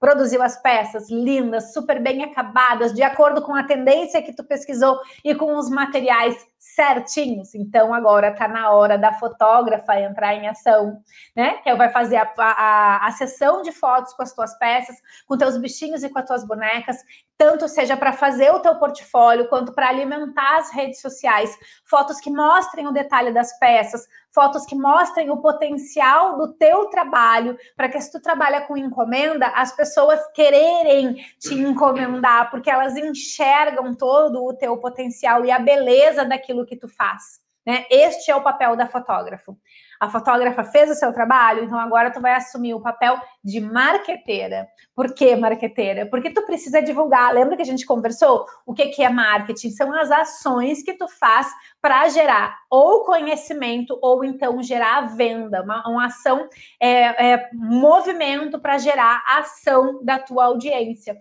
produziu as peças lindas, super bem acabadas, de acordo com a tendência que tu pesquisou e com os materiais certinhos. Então agora está na hora da fotógrafa entrar em ação, né? Que vai fazer a, a, a sessão de fotos com as tuas peças, com teus bichinhos e com as tuas bonecas, tanto seja para fazer o teu portfólio quanto para alimentar as redes sociais. Fotos que mostrem o detalhe das peças, fotos que mostrem o potencial do teu trabalho, para que se tu trabalha com encomenda, as pessoas quererem te encomendar, porque elas enxergam todo o teu potencial e a beleza daquilo daquilo que tu faz. Né? Este é o papel da fotógrafo. A fotógrafa fez o seu trabalho, então agora tu vai assumir o papel de marqueteira. Por que marqueteira? Porque tu precisa divulgar. Lembra que a gente conversou? O que, que é marketing? São as ações que tu faz para gerar ou conhecimento ou então gerar venda. Uma, uma ação, é, é movimento para gerar ação da tua audiência.